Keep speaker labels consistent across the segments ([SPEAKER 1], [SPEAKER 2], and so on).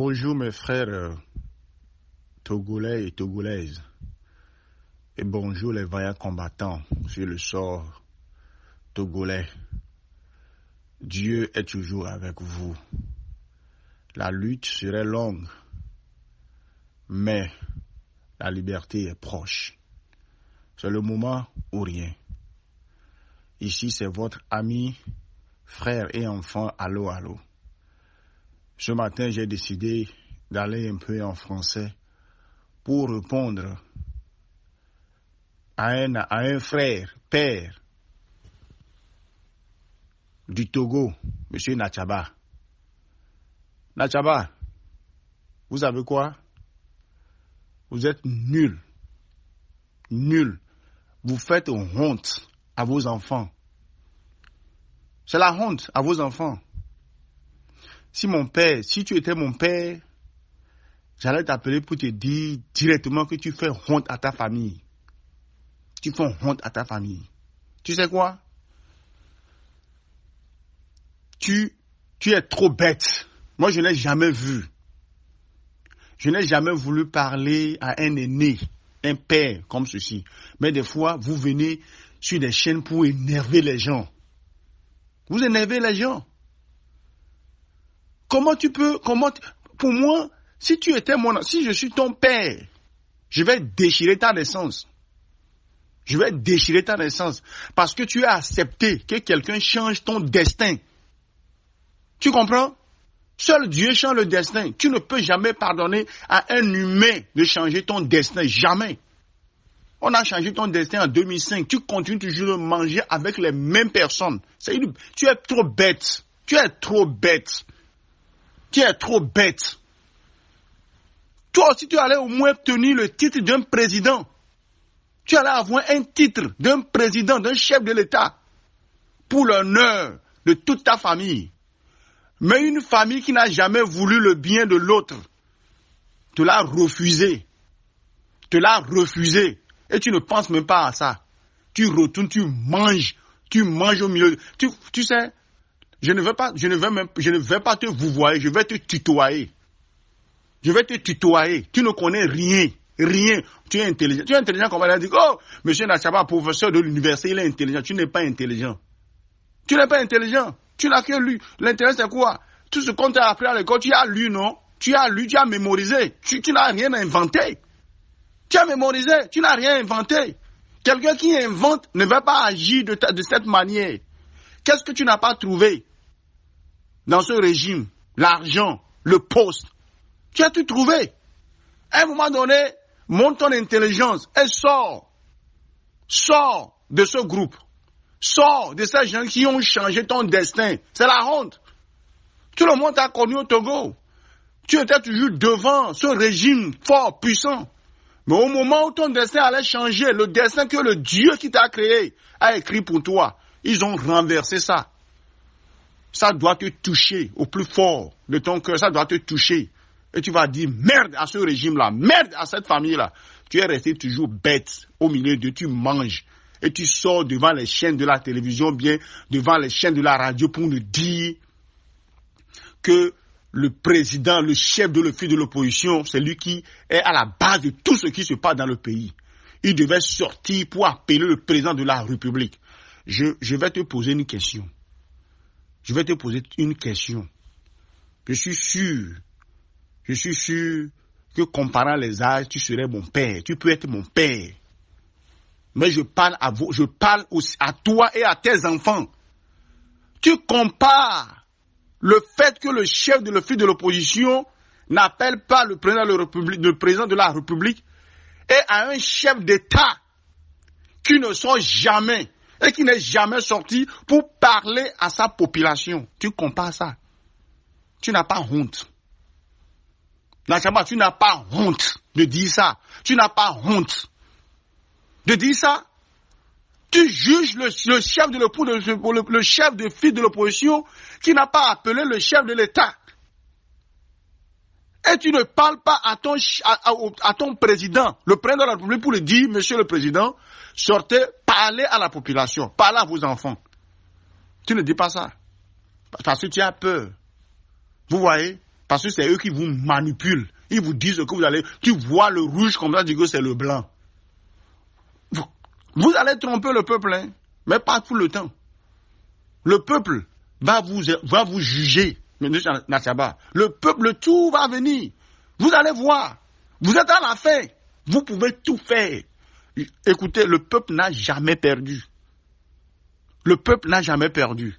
[SPEAKER 1] Bonjour mes frères euh, togolais et togolaises. Et bonjour les vaillants combattants sur le sort togolais. Dieu est toujours avec vous. La lutte serait longue, mais la liberté est proche. C'est le moment ou rien. Ici, c'est votre ami, frère et enfant, allô, allo. Ce matin, j'ai décidé d'aller un peu en français pour répondre à un, frère, père du Togo, M. Nachaba. Nachaba, vous avez quoi Vous êtes nul. Nul. Vous faites honte à vos enfants. C'est la honte à vos enfants. Si mon père, si tu étais mon père, j'allais t'appeler pour te dire directement que tu fais honte à ta famille. Tu fais honte à ta famille. Tu sais quoi Tu, tu es trop bête. Moi, je n'ai jamais vu. Je n'ai jamais voulu parler à un aîné, un père comme ceci. Mais des fois, vous venez sur des chaînes pour énerver les gens. Vous énervez les gens. Comment tu peux, comment, pour moi, si tu étais mon, si je suis ton père, je vais déchirer ta naissance. Je vais déchirer ta naissance. Parce que tu as accepté que quelqu'un change ton destin. Tu comprends? Seul Dieu change le destin. Tu ne peux jamais pardonner à un humain de changer ton destin. Jamais. On a changé ton destin en 2005. Tu continues toujours de manger avec les mêmes personnes. Tu es trop bête. Tu es trop bête. Tu es trop bête. Toi aussi, tu allais au moins obtenir le titre d'un président. Tu allais avoir un titre d'un président, d'un chef de l'État, pour l'honneur de toute ta famille. Mais une famille qui n'a jamais voulu le bien de l'autre, te l'a refusé. Te l'a refusé. Et tu ne penses même pas à ça. Tu retournes, tu manges, tu manges au milieu. Tu, tu sais, je ne veux pas, je ne veux même, je ne vais pas te vouvoyer, je vais te tutoyer. Je vais te tutoyer. Tu ne connais rien. Rien. Tu es intelligent. Tu es intelligent comme elle a dit, oh, monsieur Nachaba, professeur de l'université, il est intelligent. Tu n'es pas intelligent. Tu n'es pas intelligent. Tu n'as que lu. L'intérêt, c'est quoi? Tout ce qu'on t'a appris à l'école, tu as lu, non? Tu as lu, tu as mémorisé. Tu, n'as rien inventé. Tu as mémorisé. Tu n'as rien inventé. Quelqu'un qui invente ne va pas agir de cette manière. Qu'est-ce que tu n'as pas trouvé? dans ce régime, l'argent, le poste, tu as tout trouvé. À un moment donné, monte ton intelligence et sors. Sors de ce groupe. Sors de ces gens qui ont changé ton destin. C'est la honte. Tout le monde t'a connu au Togo. Tu étais toujours devant ce régime fort, puissant. Mais au moment où ton destin allait changer, le destin que le Dieu qui t'a créé a écrit pour toi, ils ont renversé ça ça doit te toucher au plus fort de ton cœur, ça doit te toucher. Et tu vas dire merde à ce régime-là, merde à cette famille-là. Tu es resté toujours bête au milieu de tu manges. Et tu sors devant les chaînes de la télévision, bien devant les chaînes de la radio pour nous dire que le président, le chef de l'office de l'opposition, c'est lui qui est à la base de tout ce qui se passe dans le pays. Il devait sortir pour appeler le président de la République. Je, je vais te poser une question. Je vais te poser une question. Je suis sûr, je suis sûr que comparant les âges, tu serais mon père, tu peux être mon père. Mais je parle à vous, je parle à toi et à tes enfants. Tu compares le fait que le chef de l'office de l'opposition n'appelle pas le président, le président de la République et à un chef d'État qui ne sont jamais et qui n'est jamais sorti pour parler à sa population. Tu compares ça. Tu n'as pas honte. tu n'as pas honte de dire ça. Tu n'as pas honte de dire ça. Tu juges le, chef de chef de file de l'opposition qui n'a pas appelé le chef de l'État. Et tu ne parles pas à ton, à, ton président, le président de la République, pour lui dire, monsieur le président, sortez, parlez à la population, parlez à vos enfants. Tu ne dis pas ça. Parce que tu as peur. Vous voyez Parce que c'est eux qui vous manipulent. Ils vous disent que vous allez. Tu vois le rouge comme ça, tu dis que c'est le blanc. Vous, allez tromper le peuple, hein. mais pas tout le temps. Le peuple va vous, va vous juger le peuple, tout va venir. Vous allez voir. Vous êtes à la fin. Vous pouvez tout faire. Écoutez, le peuple n'a jamais perdu. Le peuple n'a jamais perdu.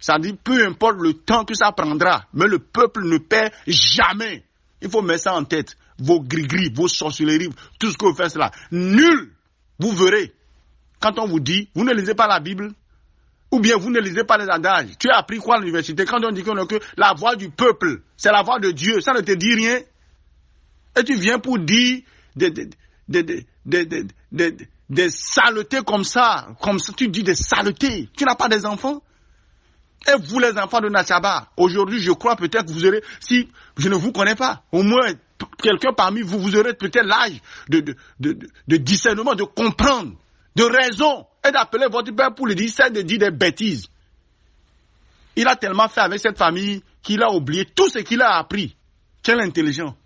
[SPEAKER 1] Ça dit, peu importe le temps que ça prendra, mais le peuple ne perd jamais. Il faut mettre ça en tête. Vos gris-gris, vos sorcelleries, tout ce que vous faites là. Nul, vous verrez. Quand on vous dit, vous ne lisez pas la Bible, ou bien vous ne lisez pas les adages. Tu as appris quoi à l'université Quand on dit qu'on que la voix du peuple, c'est la voix de Dieu, ça ne te dit rien. Et tu viens pour dire des, saletés comme ça, comme tu dis des saletés. Tu n'as pas des enfants et vous, les enfants de Nassaba, aujourd'hui, je crois peut-être que vous aurez, si je ne vous connais pas, au moins quelqu'un parmi vous, vous aurez peut-être l'âge de, discernement, de comprendre de raison et d'appeler votre père pour lui dire c'est de dire des bêtises. Il a tellement fait avec cette famille qu'il a oublié tout ce qu'il a appris. Quel intelligent.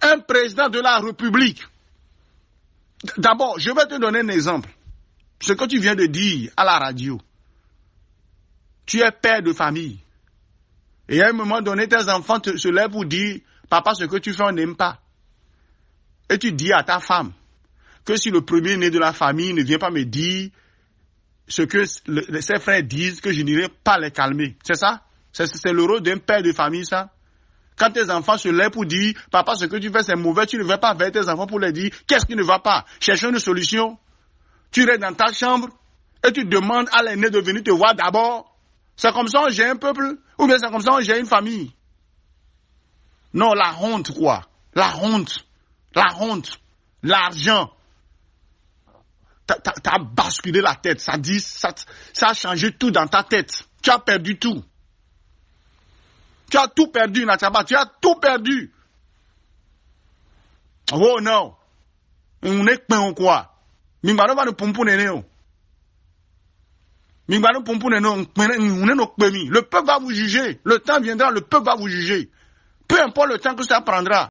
[SPEAKER 1] Un président de la République. D'abord, je vais te donner un exemple. Ce que tu viens de dire à la radio. Tu es père de famille. Et à un moment donné, tes enfants se lèvent pour dire, papa, ce que tu fais, on n'aime pas. Et tu dis à ta femme, que si le premier-né de la famille ne vient pas me dire ce que ses frères disent, que je n'irai pas les calmer. C'est ça C'est le rôle d'un père de famille, ça quand tes enfants se lèvent pour dire, papa, ce que tu fais, c'est mauvais, tu ne vas pas vers tes enfants pour leur dire, qu'est-ce qui ne va pas Cherchons une solution. Tu restes dans ta chambre et tu demandes à l'aîné de venir te voir d'abord. C'est comme ça j'ai un peuple ou bien c'est comme ça j'ai une famille. Non, la honte, quoi. La honte. La honte. L'argent as basculé la tête. Ça, dit, ça, a changé tout dans ta tête. Tu as perdu tout. Tu as tout perdu, Natchaba. Tu as tout perdu. Oh non. On est quoi? va oh. On Le peuple va vous juger. Le temps viendra, le peuple va vous juger. Peu importe le temps que ça prendra.